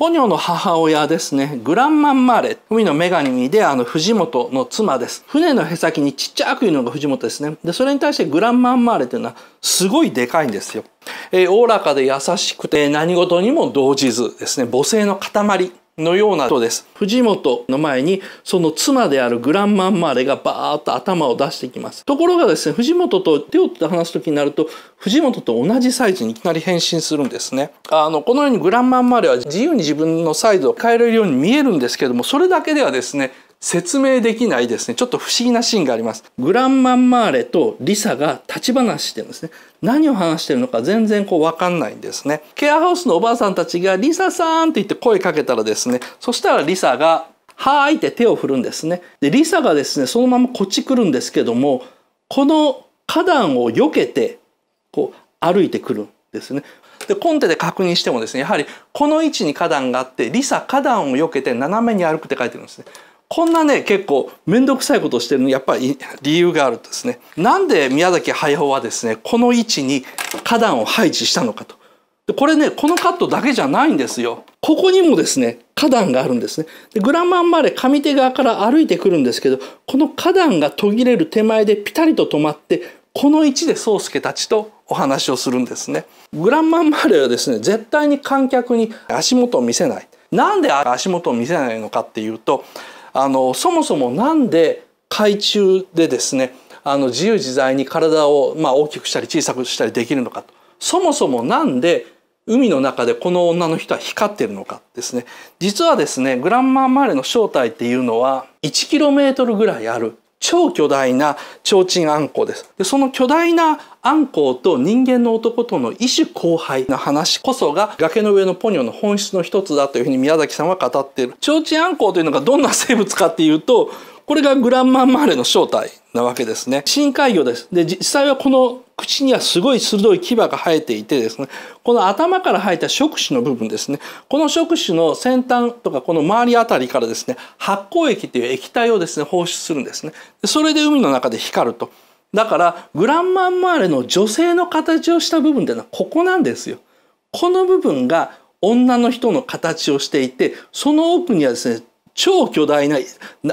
ポニョの母親ですね、グランマンマーレ、海の女神であの藤本の妻です。船のへさきにちっちゃくいうのが藤本ですね。で、それに対してグランマンマーレというのはすごいでかいんですよ。えー、おおらかで優しくて何事にも動じずですね、母性の塊のような人です。藤本の前にその妻であるグランマンマーレがバーッと頭を出してきます。ところがですね、藤本と手を取ってす時になると、藤本と同じサイズにいきなり変身するんですね。あの、このようにグランマンマーレは自由に自分のサイズを変えられるように見えるんですけども、それだけではですね、説明できないですね、ちょっと不思議なシーンがあります。グランマンマーレとリサが立ち話してるんですね。何を話してるのか全然こうわかんないんですね。ケアハウスのおばあさんたちがリサさんって言って声かけたらですね、そしたらリサがはーいって手を振るんですね。で、リサがですね、そのままこっち来るんですけども、この花壇を避けて、こう歩いてくるんですね。で、コンテで確認してもですね、やはりこの位置に花壇があって、リサ花壇を避けて斜めに歩くって書いてるんですね。こんなね結構面倒くさいことをしてるのやっぱり理由があるとですねなんで宮崎駿はですねこの位置に花壇を配置したのかと。でこれねこのカットだけじゃないんですよ。ここにもですね花壇があるんですね。でグラマンマレー上手側から歩いてくるんですけどこの花壇が途切れる手前でピタリと止まってこの位置で宗介たちとお話をするんですね。グランマンマレーはですね絶対に観客に足元を見せない。なんで足元を見せないのかっていうとあのそもそもなんで海中でですねあの自由自在に体をまあ大きくしたり小さくしたりできるのかとそもそもなんで海の中でこの女の人は光っているのかですね実はですねグランマンマーレの正体っていうのは1トルぐらいある超巨大な提灯あんこです。で、その巨大なあんこと人間の男との異種交配の話こそが崖の上のポニョの本質の一つだというふうに宮崎さんは語っている。提灯あんこというのがどんな生物かっていうと、これがグランマンマーレの正体なわけですね。深海魚です。で、実際はこの口にはすごい鋭い牙が生えていてですねこの頭から生えた触手の部分ですねこの触手の先端とかこの周りあたりからですね発光液という液体をですね放出するんですねそれで海の中で光るとだからグランマンマーレの女性の形をした部分というのはここなんですよこの部分が女の人の形をしていてその奥にはですね超巨大な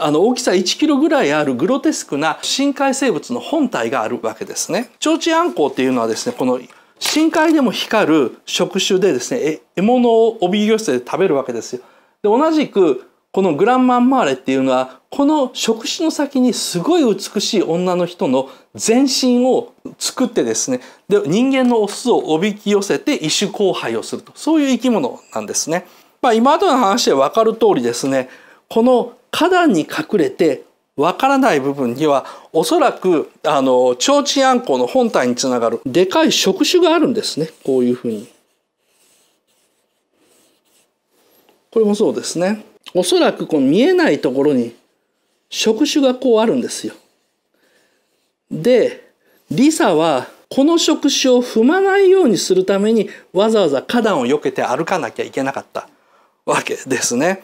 あの大きさ1キロぐらいあるグロテスクな深海生物の本体があるわけですね。提灯コウっていうのはですねこの深海でも光る触手でですね獲物をおびき寄せて食べるわけですよ。で同じくこのグランマンマーレっていうのはこの触手の先にすごい美しい女の人の全身を作ってですねで人間のオスをおびき寄せて異種交配をするとそういう生き物なんですね。まあ、今までの話で分かる通りですねこの花壇に隠れてわからない部分にはおそらくあの提灯あんこの本体につながるでかい触手があるんですねこういうふうに。これもそうですね。おそらくこの見えないところに触手がこうあるんですよ。でリサはこの触手を踏まないようにするためにわざわざ花壇を避けて歩かなきゃいけなかったわけですね。